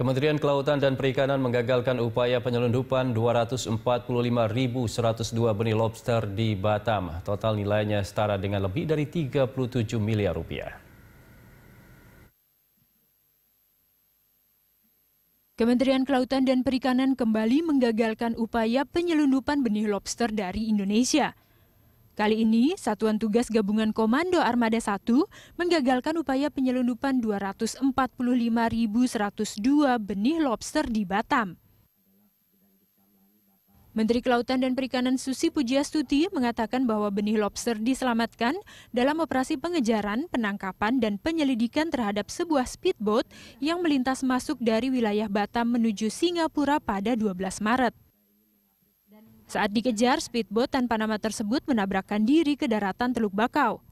Kementerian Kelautan dan Perikanan menggagalkan upaya penyelundupan 245.102 benih lobster di Batam. Total nilainya setara dengan lebih dari 37 miliar rupiah. Kementerian Kelautan dan Perikanan kembali menggagalkan upaya penyelundupan benih lobster dari Indonesia. Kali ini, Satuan Tugas Gabungan Komando Armada 1 menggagalkan upaya penyelundupan 245.102 benih lobster di Batam. Menteri Kelautan dan Perikanan Susi Pujiastuti mengatakan bahwa benih lobster diselamatkan dalam operasi pengejaran, penangkapan, dan penyelidikan terhadap sebuah speedboat yang melintas masuk dari wilayah Batam menuju Singapura pada 12 Maret. Saat dikejar, speedboat tanpa nama tersebut menabrakkan diri ke daratan Teluk Bakau.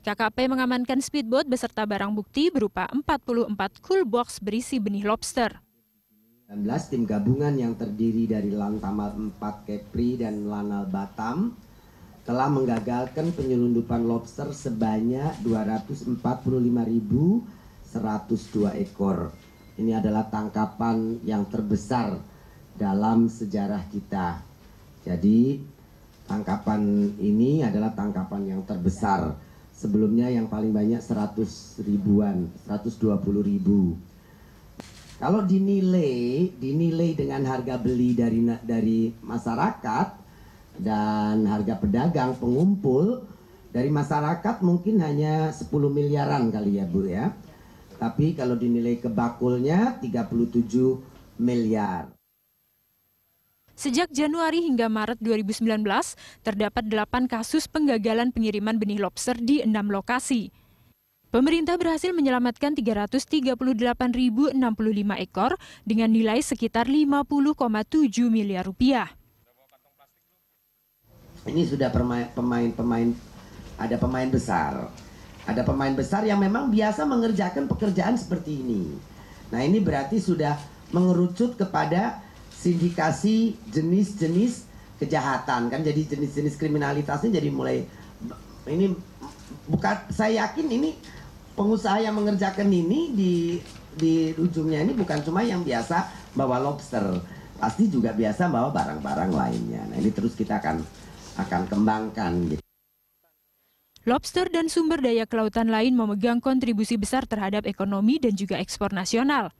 KKP mengamankan speedboat beserta barang bukti berupa 44 cool box berisi benih lobster. 19 tim gabungan yang terdiri dari Lantamal 4 Kepri dan Lanal Batam telah menggagalkan penyelundupan lobster sebanyak 245.102 ekor. Ini adalah tangkapan yang terbesar dalam sejarah kita. Jadi tangkapan ini adalah tangkapan yang terbesar. Sebelumnya yang paling banyak 100 ribuan, 120 ribu. Kalau dinilai, dinilai dengan harga beli dari dari masyarakat dan harga pedagang pengumpul dari masyarakat mungkin hanya 10 miliaran kali ya Bu ya. Tapi kalau dinilai ke bakulnya 37 miliar. Sejak Januari hingga Maret 2019, terdapat delapan kasus penggagalan pengiriman benih lobster di enam lokasi. Pemerintah berhasil menyelamatkan 338.065 ekor dengan nilai sekitar 50,7 miliar rupiah. Ini sudah pemain-pemain, ada pemain besar, ada pemain besar yang memang biasa mengerjakan pekerjaan seperti ini. Nah, ini berarti sudah mengerucut kepada sindikasi jenis-jenis kejahatan kan jadi jenis-jenis kriminalitasnya jadi mulai ini bukan saya yakin ini pengusaha yang mengerjakan ini di di ujungnya ini bukan cuma yang biasa bawa lobster pasti juga biasa bawa barang-barang lainnya nah ini terus kita akan akan kembangkan gitu. Lobster dan sumber daya kelautan lain memegang kontribusi besar terhadap ekonomi dan juga ekspor nasional.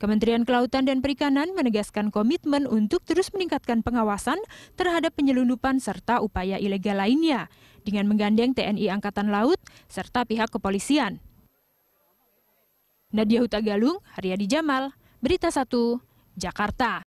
Kementerian Kelautan dan Perikanan menegaskan komitmen untuk terus meningkatkan pengawasan terhadap penyelundupan serta upaya ilegal lainnya dengan menggandeng TNI Angkatan Laut serta pihak kepolisian. Nadia Hutagalung, Haryadi Jamal, Berita 1, Jakarta.